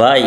ভাই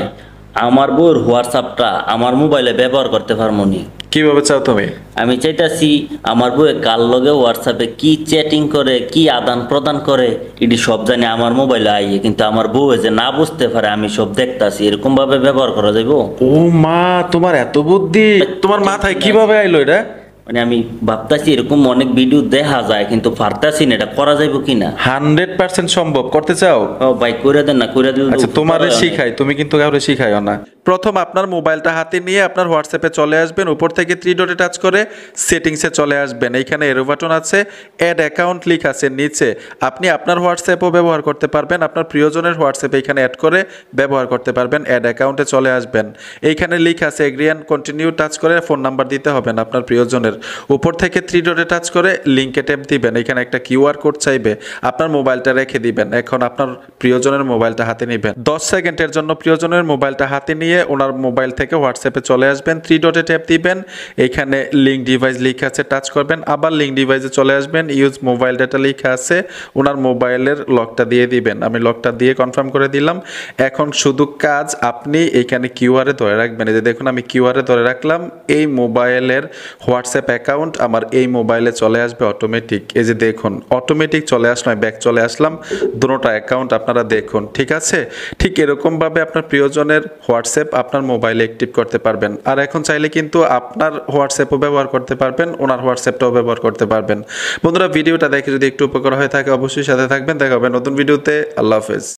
আমার বউর হোয়াটসঅ্যাপটা আমার মোবাইলে ব্যবহার করতে পারবো নি কিভাবে চাও তুমি আমি চাইতাছি আমার বউয়ে কার লগে হোয়াটসঅ্যাপে কি চ্যাটিং করে কি আদান প্রদান করে এটি সব জানি আমার মোবাইলে আইয়ে কিন্তু আমার বউ যে না বুঝতে পারে আমি সব দেখতাছি এরকম ভাবে ব্যবহার করা যাইব ও মা তোমার এত বুদ্ধি তোমার মাথায় কিভাবে আইলো এটা মানে আমি ভাবতাছি এরকম অনেক ভিডিও দেখা যায় কিন্তু পারতাছি না এটা করা যাবে কি না হান্ড্রেড পার্সেন্ট সম্ভব করতে চাও ও ভাই করে দেন না করে দিল তোমার শিখাই তুমি কিন্তু কাউরে শিখাইও না প্রথম আপনার মোবাইলটা হাতে নিয়ে আপনার হোয়াটসঅ্যাপে চলে আসবেন উপর থেকে থ্রি ডটে টাচ করে সেটিংসে চলে আসবেন এইখানে এরো বাটন আছে অ্যাড অ্যাকাউন্ট লিখ আছে নিচে আপনি আপনার হোয়াটসঅ্যাপও ব্যবহার করতে পারবেন আপনার প্রিয়জনের হোয়াটসঅ্যাপে এখানে অ্যাড করে ব্যবহার করতে পারবেন অ্যাড অ্যাকাউন্টে চলে আসবেন এইখানে লিখ আছে এগ্রি অ্যান্ড কন্টিনিউ টাচ করে ফোন নাম্বার দিতে হবে না আপনার প্রিয়জনের উপর থেকে থ্রি ডটে টাচ করে লিঙ্কে ট্যাপ দিবেন এখানে একটা কিউআর কোড চাইবে আপনার মোবাইলটা রেখে দিবেন এখন আপনার প্রিয়জনের মোবাইলটা হাতে নিবেন দশ সেকেন্ডের জন্য প্রিয়জনের মোবাইলটা হাতে নিয়ে দিয়ে ওনার মোবাইল থেকে হোয়াটসঅ্যাপে চলে আসবেন থ্রি ডটে ট্যাপ দিবেন এখানে লিঙ্ক ডিভাইস লিখা আছে টাচ করবেন আবার লিঙ্ক ডিভাইসে চলে আসবেন ইউজ মোবাইল ডেটা লিখা আছে ওনার মোবাইলের লকটা দিয়ে দিবেন আমি লকটা দিয়ে কনফার্ম করে দিলাম এখন শুধু কাজ আপনি এখানে কিউআরে ধরে রাখবেন এই যে দেখুন আমি কিউআরে ধরে রাখলাম এই মোবাইলের হোয়াটসঅ্যাপ অ্যাকাউন্ট আমার এই মোবাইলে চলে আসবে অটোমেটিক এই যে দেখুন অটোমেটিক চলে নয় ব্যাক চলে আসলাম দুটোটা অ্যাকাউন্ট আপনারা দেখুন ঠিক আছে ঠিক এরকমভাবে আপনার প্রিয়জনের হোয়াটসঅ্যাপ হোয়াটসঅ্যাপ আপনার মোবাইলে অ্যাক্টিভ করতে পারবেন আর এখন চাইলে কিন্তু আপনার হোয়াটসঅ্যাপও ব্যবহার করতে পারবেন ওনার হোয়াটসঅ্যাপটাও ব্যবহার করতে পারবেন বন্ধুরা ভিডিওটা দেখে যদি একটু উপকার হয়ে থাকে অবশ্যই সাথে থাকবেন দেখা হবে নতুন ভিডিওতে আল্লাহ হাফেজ